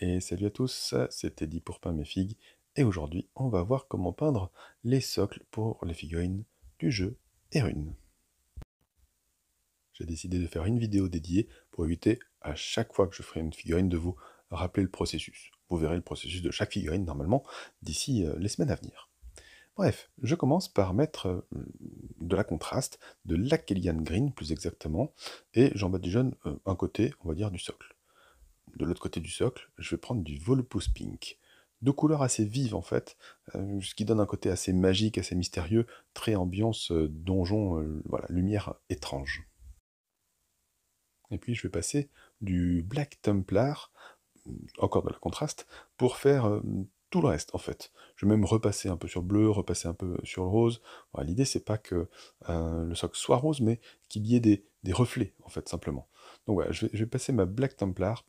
et salut à tous, c'était dit pour peindre mes figues et aujourd'hui on va voir comment peindre les socles pour les figurines du jeu et J'ai décidé de faire une vidéo dédiée pour éviter à chaque fois que je ferai une figurine de vous rappeler le processus. Vous verrez le processus de chaque figurine normalement d'ici euh, les semaines à venir. Bref, je commence par mettre euh, de la contraste, de l'Akelian Green plus exactement, et j'en du jeune un côté, on va dire, du socle de l'autre côté du socle, je vais prendre du Volupus Pink. Deux couleurs assez vives en fait, euh, ce qui donne un côté assez magique, assez mystérieux, très ambiance euh, donjon, euh, voilà, lumière étrange. Et puis je vais passer du Black Templar, encore de la contraste, pour faire tout le reste en fait. Je vais même repasser un peu sur bleu, repasser un peu sur le rose. L'idée c'est pas que le socle soit rose, mais qu'il y ait des, reflets en fait simplement. Donc voilà, je vais passer ma Black Templar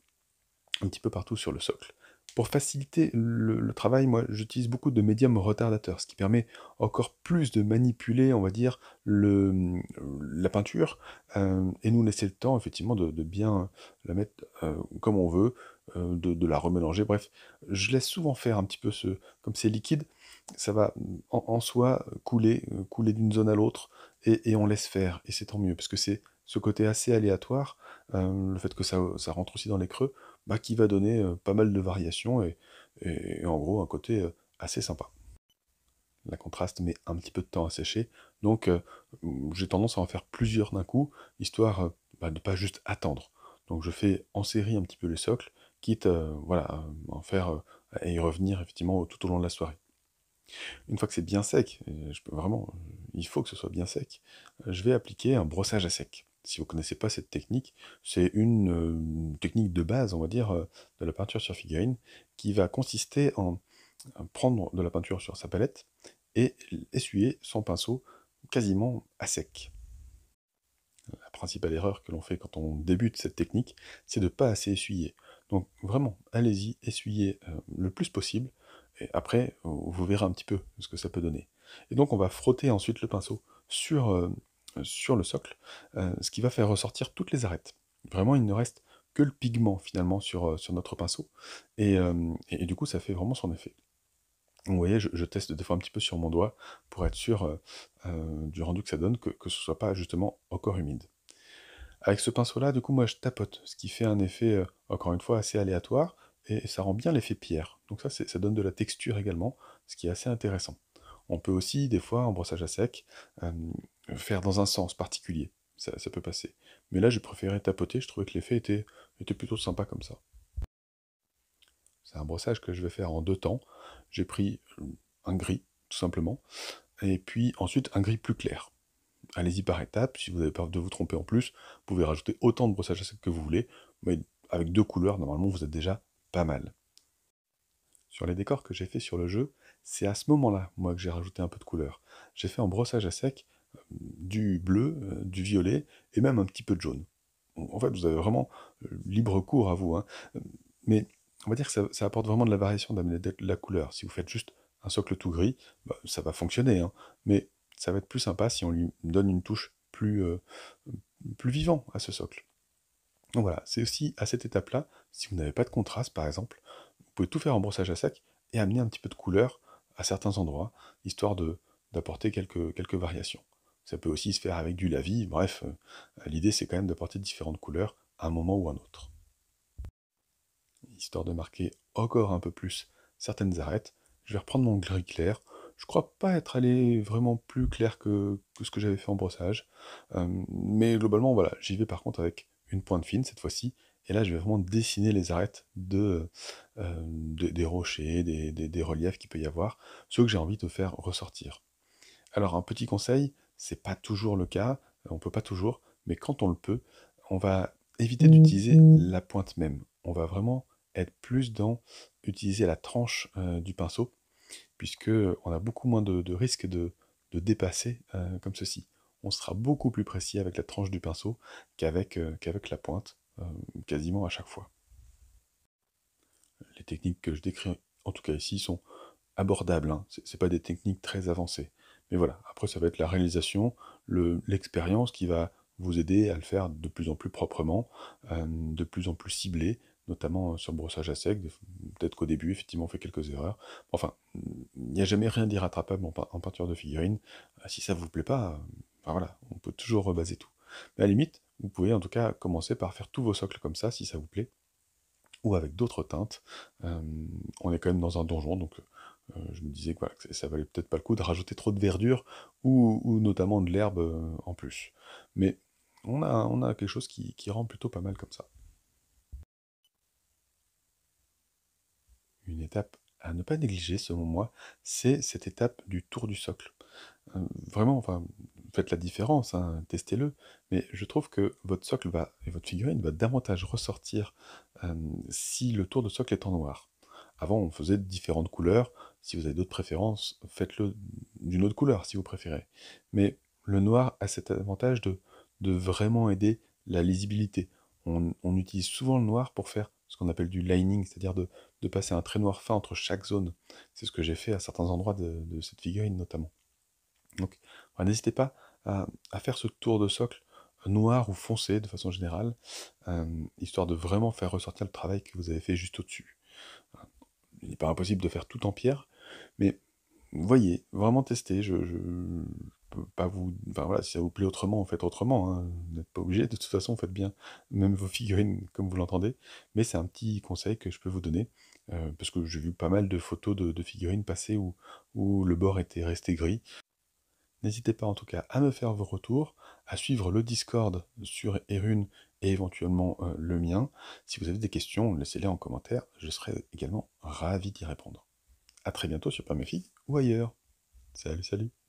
un petit peu partout sur le socle. Pour faciliter le, travail, moi j'utilise beaucoup de médiums retardateurs, ce qui permet encore plus de manipuler, on va dire, le, la peinture euh, et nous laisser le temps effectivement de, bien la mettre euh, comme on veut, euh, de, la remélanger. Bref, je laisse souvent faire un petit peu ce. Comme c'est liquide, ça va en, soi couler, couler d'une zone à l'autre et on laisse faire. Et c'est tant mieux parce que c'est ce côté assez aléatoire, euh, le fait que ça, rentre aussi dans les creux, bah, qui va donner euh, pas mal de variations et, en gros un côté euh, assez sympa. La contraste met un petit peu de temps à sécher, donc j'ai tendance à en faire plusieurs d'un coup, histoire bah, de ne pas juste attendre. Donc je fais en série un petit peu les socles, quitte voilà, à en faire et y revenir effectivement tout au long de la soirée. Une fois que c'est bien sec, je peux vraiment, il faut que ce soit bien sec, je vais appliquer un brossage à sec si vous ne connaissez pas cette technique, c'est euh, une technique de base, on va dire, euh, de la peinture sur figurine, qui va consister en prendre de la peinture sur sa palette et essuyer son pinceau quasiment à sec. La principale erreur que l'on fait quand on débute cette technique, c'est de ne pas assez essuyer. Donc vraiment, allez-y, essuyez euh, le plus possible, et après, vous verrez un petit peu ce que ça peut donner. Et donc on va frotter ensuite le pinceau sur euh, sur le socle, euh, ce qui va faire ressortir toutes les arêtes. Vraiment, il ne reste que le pigment finalement sur, euh, sur notre pinceau. Et, du coup, ça fait vraiment son effet. Vous voyez, je, teste des fois un petit peu sur mon doigt pour être sûr du rendu que ça donne, que, ce ne soit pas justement encore humide. Avec ce pinceau-là, du coup, moi, je tapote, ce qui fait un effet, encore une fois, assez aléatoire, et ça rend bien l'effet pierre. Donc ça, ça donne de la texture également, ce qui est assez intéressant. On peut aussi, des fois, en brossage à sec, faire dans un sens particulier. Ça, peut passer. Mais là, j'ai préféré tapoter, je trouvais que l'effet était, plutôt sympa comme ça. C'est un brossage que je vais faire en deux temps. J'ai pris euh, un gris, tout simplement, et puis ensuite un gris plus clair. Allez-y par étapes, si vous avez peur de vous tromper en plus, vous pouvez rajouter autant de brossage à sec que vous voulez, mais avec deux couleurs, normalement, vous êtes déjà pas mal. Sur les décors que j'ai fait sur le jeu, c'est à ce moment-là, moi, que j'ai rajouté un peu de couleur. J'ai fait un brossage à sec, du bleu, euh, du violet, et même un petit peu de jaune. En fait, vous avez vraiment euh, libre cours à vous. Hein. Mais on va dire que ça, apporte vraiment de la variation, d'amener de la couleur. Si vous faites juste un socle tout gris, bah, ça va fonctionner. Hein. Mais ça va être plus sympa si on lui donne une touche plus, vivante euh, plus vivant à ce socle. Donc voilà, c'est aussi à cette étape-là, si vous n'avez pas de contraste par exemple, vous pouvez tout faire en brossage à sec et amener un petit peu de couleur à certains endroits, histoire d'apporter quelques, quelques variations. Ça peut aussi se faire avec du lavis, bref, euh, l'idée c'est quand même de porter différentes couleurs à un moment ou à un autre. Histoire de marquer encore un peu plus certaines arêtes, je vais reprendre mon gris clair. Je crois pas être allé vraiment plus clair que, ce que j'avais fait en brossage, euh, mais globalement voilà, j'y vais par contre avec une pointe fine cette fois-ci, et là je vais vraiment dessiner les arêtes de, euh, des rochers, des, des reliefs qu'il peut y avoir, ceux que j'ai envie de faire ressortir. Alors un petit conseil, c'est pas toujours le cas, on peut pas toujours, mais quand on le peut, on va éviter mmh, d'utiliser mmh. la pointe même. On va vraiment être plus dans utiliser la tranche euh, du pinceau, puisque on a beaucoup moins de, risque de, dépasser euh, comme ceci. On sera beaucoup plus précis avec la tranche du pinceau qu'avec euh, la pointe, quasiment à chaque fois. Les techniques que je décris, en tout cas ici, sont abordables. ne hein. sont pas des techniques très avancées. Mais voilà, après ça va être la réalisation, l'expérience qui va vous aider à le faire de plus en plus proprement, euh, de plus en plus ciblé, notamment euh, sur brossage à sec. Peut-être qu'au début, effectivement, on fait quelques erreurs. Enfin, il n'y a jamais rien d'irrattrapable en, peinture de figurine. Euh, si ça ne vous plaît pas, voilà, on peut toujours rebaser tout. Mais à la limite, vous pouvez en tout cas commencer par faire tous vos socles comme ça, si ça vous plaît, ou avec d'autres teintes. on est quand même dans un donjon, donc euh, je me disais quoi, que ça valait peut-être pas le coup de rajouter trop de verdure ou, notamment de l'herbe euh, en plus. Mais on a, quelque chose qui, rend plutôt pas mal comme ça. Une étape à ne pas négliger selon moi, c'est cette étape du tour du socle. Euh, vraiment, enfin, faites la différence, hein, testez-le, mais je trouve que votre socle va, et votre figurine va davantage ressortir si le tour de socle est en noir. Avant, on faisait différentes couleurs. Si vous avez d'autres préférences, faites-le d'une autre couleur si vous préférez. Mais le noir a cet avantage de, vraiment aider la lisibilité. On, utilise souvent le noir pour faire ce qu'on appelle du lining, c'est-à-dire de, passer un trait noir fin entre chaque zone. C'est ce que j'ai fait à certains endroits de, cette figurine notamment. Donc n'hésitez pas à, faire ce tour de socle noir ou foncé de façon générale, euh, histoire de vraiment faire ressortir le travail que vous avez fait juste au-dessus il n'est pas impossible de faire tout en pierre, mais voyez, vraiment testez, je, peux pas vous... Enfin voilà, si ça vous plaît autrement, faites autrement, hein. vous n'êtes pas obligé, de toute façon, faites bien même vos figurines comme vous l'entendez, mais c'est un petit conseil que je peux vous donner, euh, parce que j'ai vu pas mal de photos de, figurines passées où le bord était resté gris, N'hésitez pas en tout cas à me faire vos retours, à suivre le Discord sur Erune et éventuellement euh, le mien. Si vous avez des questions, laissez-les en commentaire, je serai également ravi d'y répondre. A très bientôt sur Pas ou ailleurs. Salut, salut